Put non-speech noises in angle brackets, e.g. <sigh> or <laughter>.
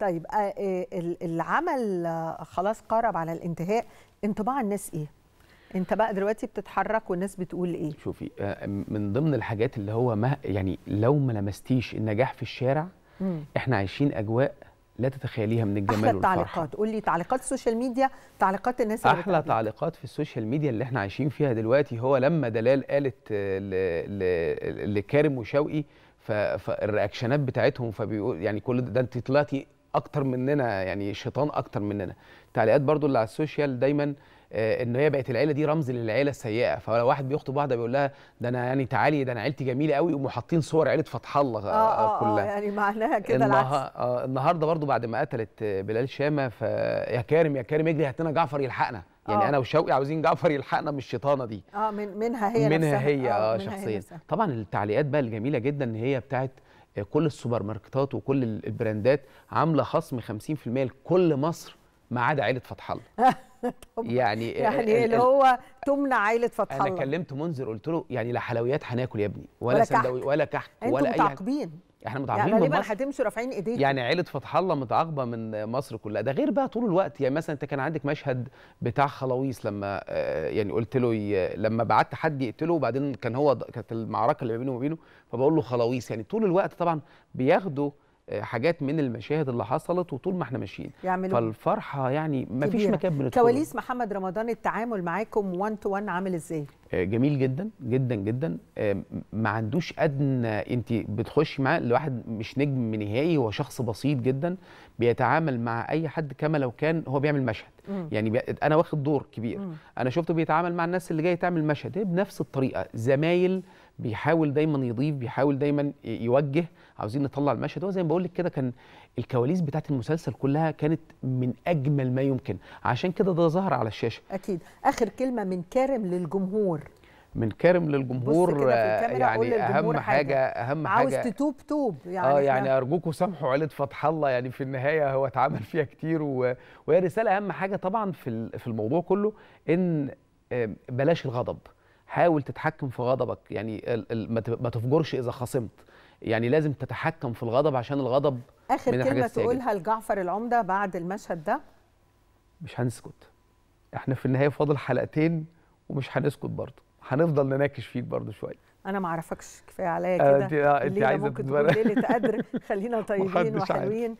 طيب آه، آه، العمل آه، خلاص قارب على الانتهاء انطباع الناس ايه؟ انت بقى دلوقتي بتتحرك والناس بتقول ايه؟ شوفي من ضمن الحاجات اللي هو ما يعني لو ما لمستيش النجاح في الشارع مم. احنا عايشين اجواء لا تتخيليها من الجمال أحلى والفرحه تعليقات قول لي تعليقات السوشيال ميديا تعليقات الناس احلى تعليقات في السوشيال ميديا اللي احنا عايشين فيها دلوقتي هو لما دلال قالت لكارم وشوقي فالرياكشنات بتاعتهم فبيقول يعني كل ده انت طلعتي اكتر مننا يعني شيطان اكتر مننا التعليقات برضو اللي على السوشيال دايما آه، ان هي بقت العيله دي رمز للعيله السيئه فلو واحد بيخطب واحده بيقول لها ده انا يعني تعالي ده انا عيلتي جميله قوي ومحطين صور عيله فتح الله آه آه, آه، كلها آه يعني معناها كده النها... العكس آه النهارده برضو بعد ما قتلت آه، بلال شامه فيا كارم يا كارم اجري هات لنا جعفر يلحقنا يعني أوه. انا وشوقي عاوزين جعفر يلحقنا من الشيطانه دي اه من منها هي منها نفسها. هي اه شخصيا طبعا التعليقات بقى الجميله جدا ان هي بتاعت كل السوبر ماركتات وكل البراندات عامله خصم 50% لكل مصر ما عدا عائله فتح الله <laughs> يعني إيه يعني اللي هو تمنع عائله فتح الله انا كلمت منذر قلت له يعني لا حلويات هناكل يا ابني ولا, سندوي ولا كحك ولا اي حاجه احنا يعني متعاقبين يعني غالبا هتمشوا رافعين ايديكم يعني عيله فتح الله متعاقبه من آه، مصر كلها ده غير بقى طول الوقت يعني مثلا انت كان عندك مشهد بتاع خلاويص لما آه، يعني قلت له ي... لما بعت حد يقتله وبعدين كان هو كانت المعركه اللي ما بينه وما بينه فبقول له خلاويص يعني طول الوقت طبعا بياخدوا آه، حاجات من المشاهد اللي حصلت وطول ما احنا ماشيين فالفرحه يعني ما فيش مكان بندخله كواليس محمد رمضان التعامل معاكم 1 تو 1 عامل ازاي آه، جميل جدا جدا جدا آه، ما عندوش ادنى انت بتخشي معاه الواحد مش نجم نهائي هو شخص بسيط جدا بيتعامل مع اي حد كما لو كان هو بيعمل مشهد مم. يعني انا واخد دور كبير مم. انا شفته بيتعامل مع الناس اللي جايه تعمل مشهد إيه؟ بنفس الطريقه زمايل بيحاول دايما يضيف بيحاول دايما يوجه عاوزين نطلع المشهد هو زي ما بقول لك كده كان الكواليس بتاعت المسلسل كلها كانت من اجمل ما يمكن عشان كده ده ظهر على الشاشه اكيد اخر كلمه من كارم للجمهور من كارم للجمهور آه، يعني اهم حاجة, حاجه اهم حاجه عاوز تتوب توب يعني اه يعني ارجوكم سامحوا عيله فتح الله يعني في النهايه هو اتعامل فيها كتير وهي رساله اهم حاجه طبعا في في الموضوع كله ان آه، بلاش الغضب حاول تتحكم في غضبك يعني ما تفجرش اذا خصمت يعني لازم تتحكم في الغضب عشان الغضب اخر من كلمه تقولها لجعفر العمده بعد المشهد ده مش هنسكت احنا في النهايه فاضل حلقتين ومش هنسكت برضه هنفضل نناقش فيك برضه شويه انا ما اعرفكش كفايه عليا آه، كده انت آه، عايزه تقولي ليله قدر <laughs> خلينا طيبين وحلوين